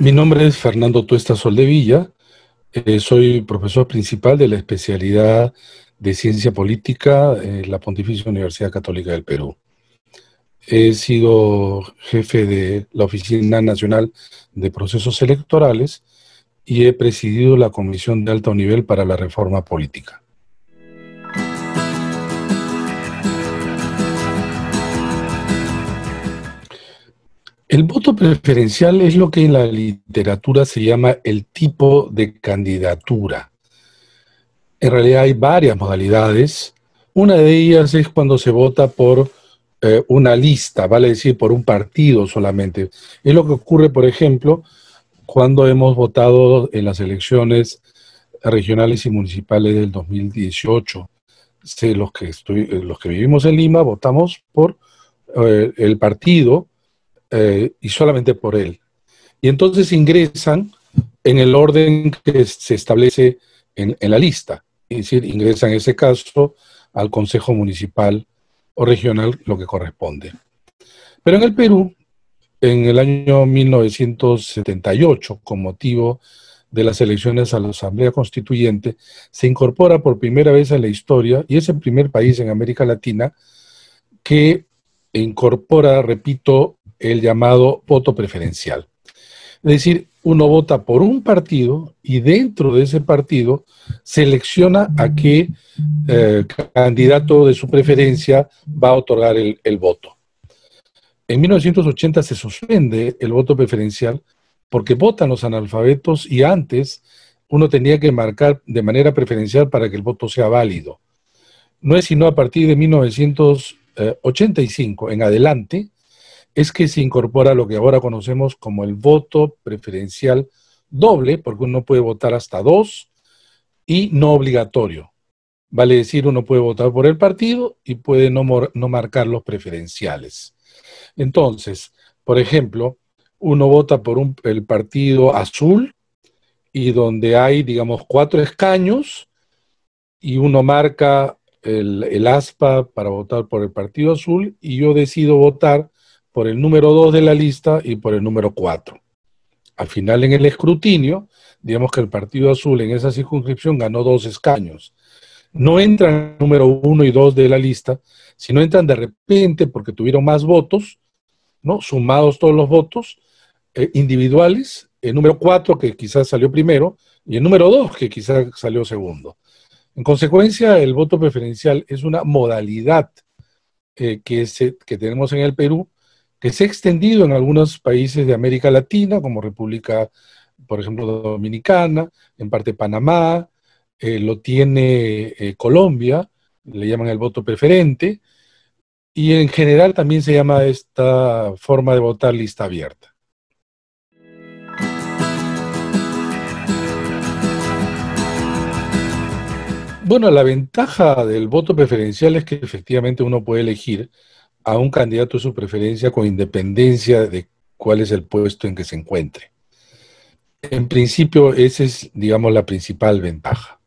Mi nombre es Fernando Tuesta Soldevilla, eh, soy profesor principal de la especialidad de Ciencia Política en la Pontificia Universidad Católica del Perú. He sido jefe de la Oficina Nacional de Procesos Electorales y he presidido la Comisión de Alto Nivel para la Reforma Política. El voto preferencial es lo que en la literatura se llama el tipo de candidatura. En realidad hay varias modalidades. Una de ellas es cuando se vota por eh, una lista, vale decir, por un partido solamente. Es lo que ocurre, por ejemplo, cuando hemos votado en las elecciones regionales y municipales del 2018. los, que los que vivimos en Lima votamos por eh, el partido eh, y solamente por él. Y entonces ingresan en el orden que se establece en, en la lista. Es decir, ingresan en ese caso al Consejo Municipal o Regional, lo que corresponde. Pero en el Perú, en el año 1978, con motivo de las elecciones a la Asamblea Constituyente, se incorpora por primera vez en la historia, y es el primer país en América Latina que incorpora, repito, el llamado voto preferencial. Es decir, uno vota por un partido y dentro de ese partido selecciona a qué eh, candidato de su preferencia va a otorgar el, el voto. En 1980 se suspende el voto preferencial porque votan los analfabetos y antes uno tenía que marcar de manera preferencial para que el voto sea válido. No es sino a partir de 1985 eh, en adelante es que se incorpora lo que ahora conocemos como el voto preferencial doble, porque uno puede votar hasta dos y no obligatorio. Vale decir, uno puede votar por el partido y puede no, marcar los preferenciales. Entonces, por ejemplo, uno vota por el partido azul y donde hay, digamos, cuatro escaños y uno marca el, ASPA para votar por el Partido Azul y yo decido votar por el número 2 de la lista y por el número 4. Al final, en el escrutinio, digamos que el Partido Azul en esa circunscripción ganó dos escaños. No entran el número 1 y 2 de la lista, sino entran de repente porque tuvieron más votos, ¿no? Sumados todos los votos eh, individuales, el número 4 que quizás salió primero y el número 2 que quizás salió segundo. En consecuencia, el voto preferencial es una modalidad eh, que, que tenemos en el Perú que se ha extendido en algunos países de América Latina, como República, por ejemplo, Dominicana, en parte Panamá, eh, lo tiene eh, Colombia, le llaman el voto preferente, y en general también se llama esta forma de votar lista abierta. Bueno, la ventaja del voto preferencial es que efectivamente uno puede elegir a un candidato su preferencia con independencia de cuál es el puesto en que se encuentre. En principio, esa es, digamos, la principal ventaja.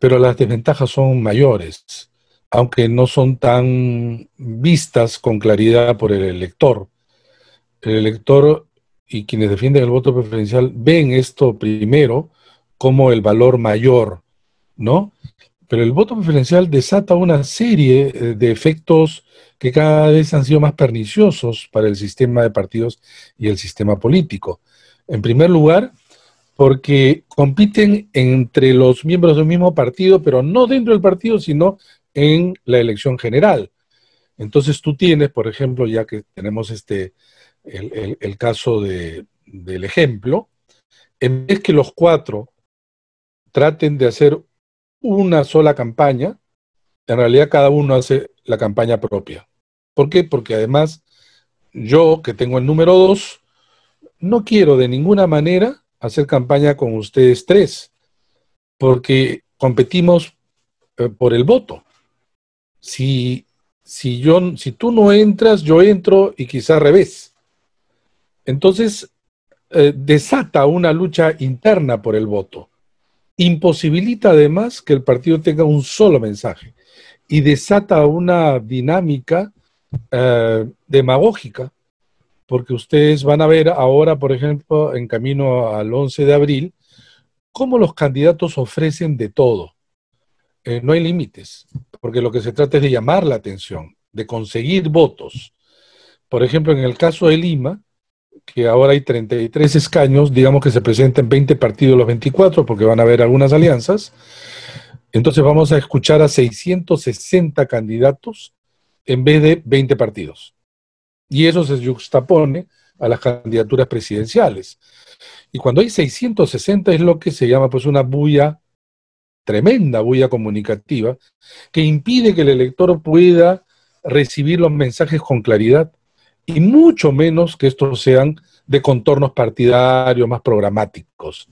Pero las desventajas son mayores, aunque no son tan vistas con claridad por el elector. El elector y quienes defienden el voto preferencial ven esto primero como el valor mayor, ¿no? Pero el voto preferencial desata una serie eh, de efectos que cada vez han sido más perniciosos para el sistema de partidos y el sistema político. En primer lugar, porque compiten entre los miembros del mismo partido, pero no dentro del partido, sino en la elección general. Entonces tú tienes, por ejemplo, ya que tenemos este el, caso de, del ejemplo, en vez que los cuatro traten de hacer una sola campaña, en realidad cada uno hace la campaña propia. ¿Por qué? Porque además yo, que tengo el número dos, no quiero de ninguna manera hacer campaña con ustedes tres, porque competimos eh, por el voto. Si, si, yo, si tú no entras, yo entro y quizá al revés. Entonces, eh, desata una lucha interna por el voto imposibilita además que el partido tenga un solo mensaje y desata una dinámica eh, demagógica, porque ustedes van a ver ahora, por ejemplo, en camino al 11 de abril, cómo los candidatos ofrecen de todo. Eh, no hay límites, porque lo que se trata es de llamar la atención, de conseguir votos. Por ejemplo, en el caso de Lima, que ahora hay 33 escaños, digamos que se presenten 20 partidos los 24, porque van a haber algunas alianzas. Entonces vamos a escuchar a 660 candidatos en vez de 20 partidos. Y eso se juxtapone a las candidaturas presidenciales. Y cuando hay 660 es lo que se llama pues una bulla, tremenda bulla comunicativa, que impide que el elector pueda recibir los mensajes con claridad y mucho menos que estos sean de contornos partidarios más programáticos.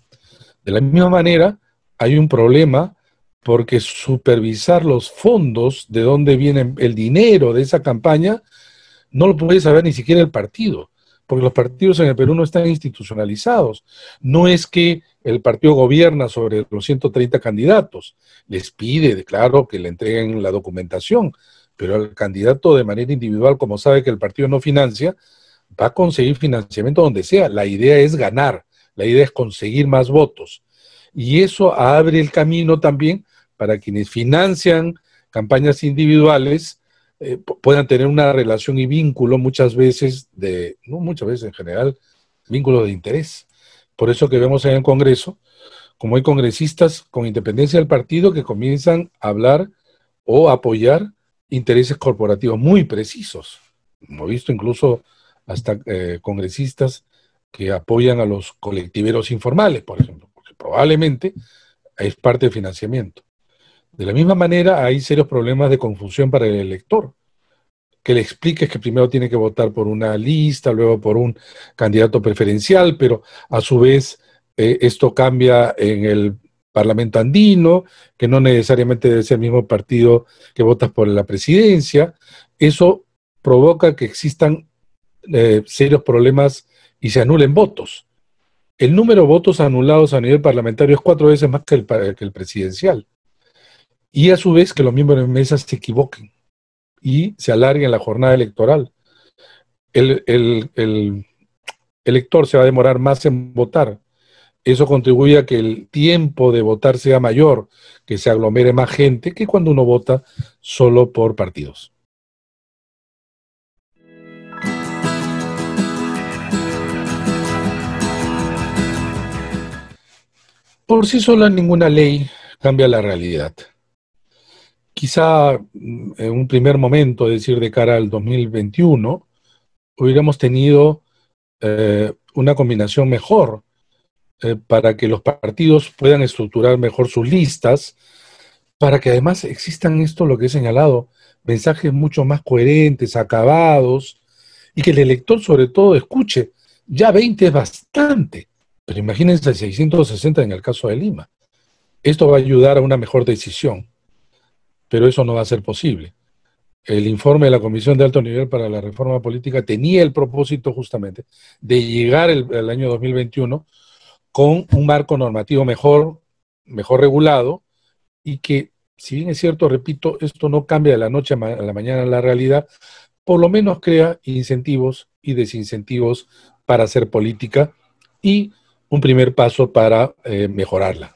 De la misma manera, hay un problema porque supervisar los fondos, de dónde viene el dinero de esa campaña, no lo puede saber ni siquiera el partido, porque los partidos en el Perú no están institucionalizados. No es que el partido gobierna sobre los 130 candidatos, les pide, claro, que le entreguen la documentación, pero el candidato de manera individual, como sabe que el partido no financia, va a conseguir financiamiento donde sea. La idea es ganar, la idea es conseguir más votos. Y eso abre el camino también para quienes financian campañas individuales eh, puedan tener una relación y vínculo muchas veces de, no muchas veces en general, vínculo de interés. Por eso que vemos en el Congreso, como hay congresistas con independencia del partido que comienzan a hablar o apoyar intereses corporativos muy precisos. Hemos visto incluso hasta eh, congresistas que apoyan a los colectiveros informales, por ejemplo, porque probablemente es parte del financiamiento. De la misma manera, hay serios problemas de confusión para el elector, que le expliques que primero tiene que votar por una lista, luego por un candidato preferencial, pero a su vez eh, esto cambia en el Parlamento andino, que no necesariamente debe ser el mismo partido que votas por la presidencia. Eso provoca que existan eh, serios problemas y se anulen votos. El número de votos anulados a nivel parlamentario es cuatro veces más que el, que el presidencial. Y a su vez que los miembros de mesa se equivoquen y se alarguen la jornada electoral. el elector se va a demorar más en votar eso contribuye a que el tiempo de votar sea mayor, que se aglomere más gente que cuando uno vota solo por partidos. Por sí sola ninguna ley cambia la realidad. Quizá mm, en un primer momento, es decir, de cara al 2021, hubiéramos tenido eh, una combinación mejor eh, para que los partidos puedan estructurar mejor sus listas, para que además existan esto, lo que he señalado, mensajes mucho más coherentes, acabados, y que el elector sobre todo escuche. Ya 20 es bastante, pero imagínense 660 en el caso de Lima. Esto va a ayudar a una mejor decisión, pero eso no va a ser posible. El informe de la Comisión de Alto Nivel para la Reforma Política tenía el propósito justamente de llegar al año 2021 con un marco normativo mejor, mejor regulado y que, si bien es cierto, repito, esto no cambia de la noche a, la mañana la realidad, por lo menos crea incentivos y desincentivos para hacer política y un primer paso para eh, mejorarla.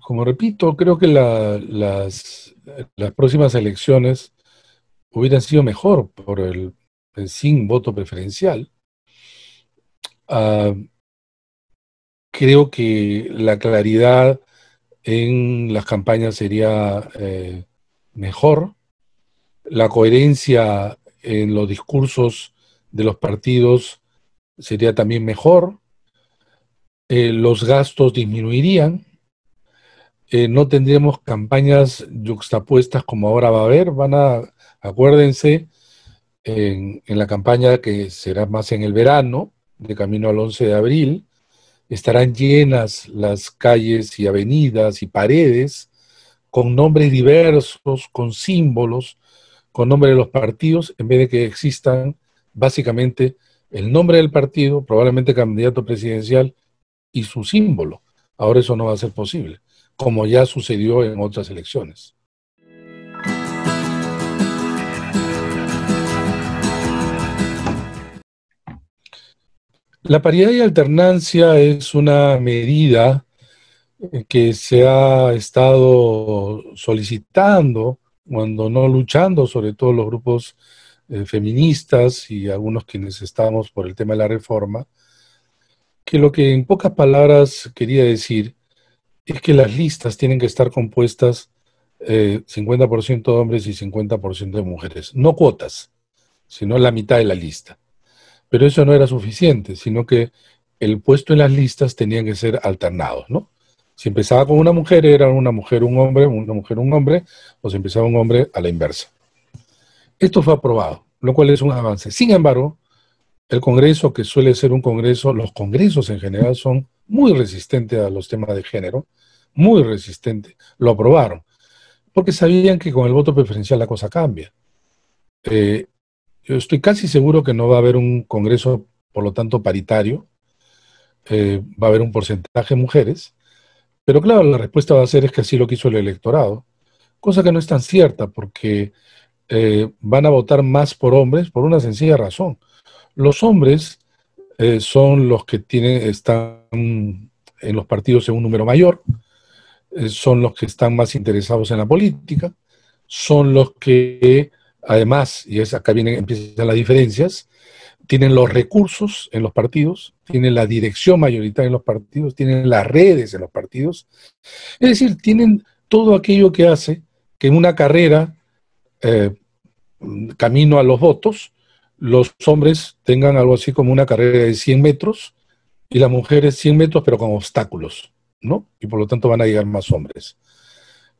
Como repito, creo que las, las próximas elecciones hubieran sido mejor por el, sin voto preferencial. Ah, creo que la claridad en las campañas sería eh, mejor, la coherencia en los discursos de los partidos sería también mejor, eh, los gastos disminuirían, eh, no tendríamos campañas yuxtapuestas como ahora va a haber, van a Acuérdense, en, la campaña que será más en el verano, de camino al 11 de abril, estarán llenas las calles y avenidas y paredes con nombres diversos, con símbolos, con nombres de los partidos, en vez de que existan básicamente el nombre del partido, probablemente candidato presidencial y su símbolo. Ahora eso no va a ser posible, como ya sucedió en otras elecciones. La paridad y alternancia es una medida eh, que se ha estado solicitando, cuando no luchando, sobre todo los grupos eh, feministas y algunos quienes estamos por el tema de la reforma, que lo que en pocas palabras quería decir es que las listas tienen que estar compuestas 50% eh, de hombres y 50% de mujeres, no cuotas, sino la mitad de la lista. Pero eso no era suficiente, sino que el puesto en las listas tenían que ser alternados, ¿no? Si empezaba con una mujer, era una mujer, un hombre, una mujer, un hombre, o si empezaba un hombre, a la inversa. Esto fue aprobado, lo cual es un avance. Sin embargo, el Congreso, que suele ser un Congreso, los Congresos en general son muy resistentes a los temas de género, muy resistentes, lo aprobaron, porque sabían que con el voto preferencial la cosa cambia. Eh, yo estoy casi seguro que no va a haber un Congreso, por lo tanto, paritario. Eh, va a haber un porcentaje de mujeres. Pero claro, la respuesta va a ser es que así lo quiso el electorado, cosa que no es tan cierta porque eh, van a votar más por hombres por una sencilla razón. Los hombres eh, son los que tienen, están en los partidos en un número mayor, son los que están más interesados en la política, son los que Además, y es acá vienen, empiezan las diferencias, tienen los recursos en los partidos, tienen la dirección mayoritaria en los partidos, tienen las redes en los partidos. Es decir, tienen todo aquello que hace que en una carrera eh, camino a los votos, los hombres tengan algo así como una carrera de 100 metros y las mujeres 100 metros, pero con obstáculos, ¿no? Y por lo tanto van a llegar más hombres.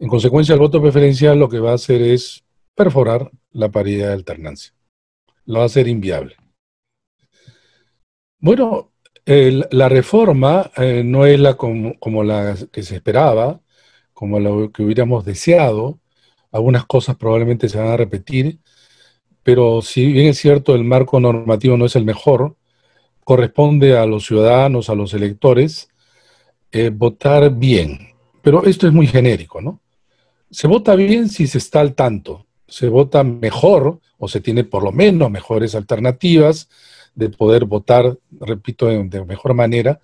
En consecuencia, el voto preferencial lo que va a hacer es perforar la paridad de alternancia. Lo va a hacer inviable. Bueno, la reforma eh, no es la como, la que se esperaba, como la que hubiéramos deseado. Algunas cosas probablemente se van a repetir, pero si bien es cierto el marco normativo no es el mejor, corresponde a los ciudadanos, a los electores, eh, votar bien. Pero esto es muy genérico, ¿no? Se vota bien si se está al tanto, se vota mejor o se tiene por lo menos mejores alternativas de poder votar, repito, de mejor manera,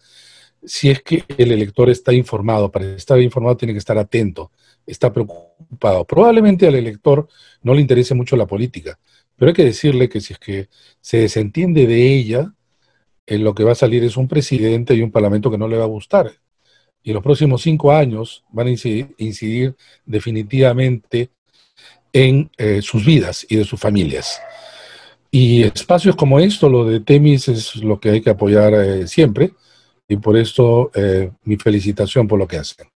si es que el elector está informado. Para estar informado tiene que estar atento, está preocupado. Probablemente al elector no le interese mucho la política, pero hay que decirle que si es que se desentiende de ella, en lo que va a salir es un presidente y un parlamento que no le va a gustar. Y los próximos cinco años van a incidir definitivamente en eh, sus vidas y de sus familias. Y espacios como esto, lo de Temis, es lo que hay que apoyar eh, siempre. Y por esto, eh, mi felicitación por lo que hacen.